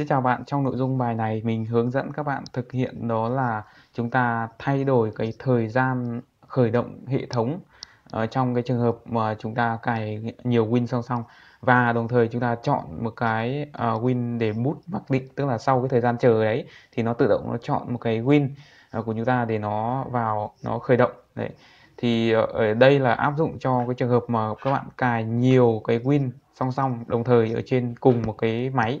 Xin chào bạn, trong nội dung bài này mình hướng dẫn các bạn thực hiện đó là chúng ta thay đổi cái thời gian khởi động hệ thống ở ờ, trong cái trường hợp mà chúng ta cài nhiều win song song và đồng thời chúng ta chọn một cái ờ, win để bút mặc định tức là sau cái thời gian chờ đấy thì nó tự động nó chọn một cái win ờ, của chúng ta để nó vào nó khởi động đấy thì ở đây là áp dụng cho cái trường hợp mà các bạn cài nhiều cái win song song đồng thời ở trên cùng một cái máy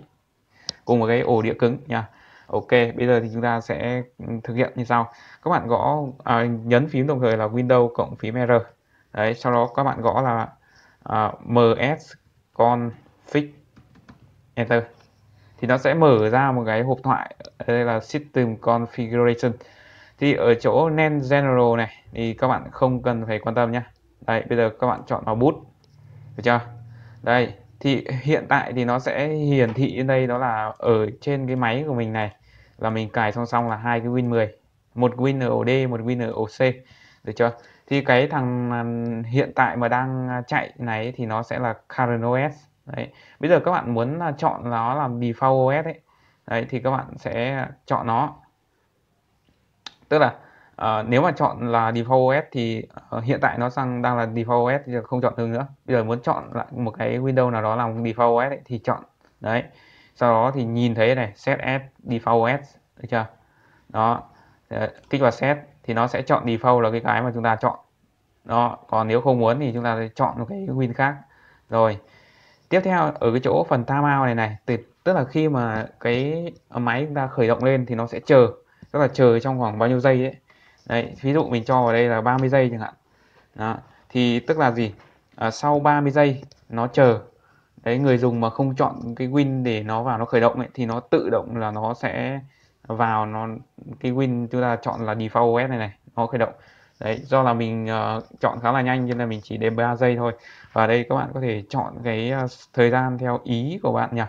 cùng một cái ổ đĩa cứng nha Ok, bây giờ thì chúng ta sẽ thực hiện như sau. Các bạn gõ à, nhấn phím đồng thời là Windows cộng phím R. Đấy, sau đó các bạn gõ là à, ms config enter. Thì nó sẽ mở ra một cái hộp thoại đây là system configuration. Thì ở chỗ nen general này thì các bạn không cần phải quan tâm nhé. đây bây giờ các bạn chọn vào boot. Được chưa? Đây, thì hiện tại thì nó sẽ hiển thị trên đây đó là ở trên cái máy của mình này là mình cài song song là hai cái Win 10 một Win OD một Win OC được chưa thì cái thằng à, hiện tại mà đang à, chạy này thì nó sẽ là current OS đấy bây giờ các bạn muốn chọn nó làm default OS ấy đấy thì các bạn sẽ chọn nó tức là à, nếu mà chọn là default OS thì uh, hiện tại nó sang đang là default OS thì không chọn Hưng nữa bây giờ muốn chọn lại một cái Windows nào đó làm default OS ấy, thì chọn đấy sau đó thì nhìn thấy này set as default OS được chưa đó ờ, kích vào set thì nó sẽ chọn default là cái cái mà chúng ta chọn đó còn nếu không muốn thì chúng ta sẽ chọn một cái win khác rồi tiếp theo ở cái chỗ phần timeout này này thì tức là khi mà cái máy chúng ta khởi động lên thì nó sẽ chờ tức là chờ trong khoảng bao nhiêu giây ấy đấy ví dụ mình cho vào đây là 30 giây chẳng hạn đó. thì tức là gì à, sau 30 giây nó chờ đấy người dùng mà không chọn cái win để nó vào nó khởi động ấy, thì nó tự động là nó sẽ vào nó cái win chúng ta chọn là default OS này này nó khởi động đấy do là mình uh, chọn khá là nhanh nên là mình chỉ đếm 3 giây thôi và đây các bạn có thể chọn cái uh, thời gian theo ý của bạn nhỉ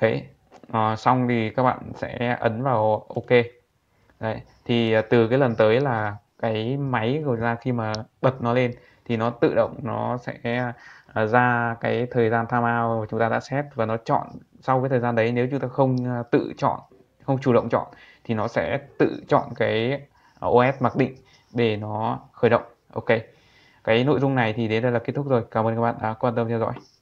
thế uh, xong thì các bạn sẽ ấn vào ok đấy thì à, từ cái lần tới là cái máy rồi ra khi mà bật nó lên thì nó tự động nó sẽ à, ra cái thời gian timeout mà chúng ta đã set và nó chọn sau cái thời gian đấy nếu chúng ta không à, tự chọn không chủ động chọn thì nó sẽ tự chọn cái OS mặc định để nó khởi động ok cái nội dung này thì đến đây là kết thúc rồi cảm ơn các bạn đã quan tâm theo dõi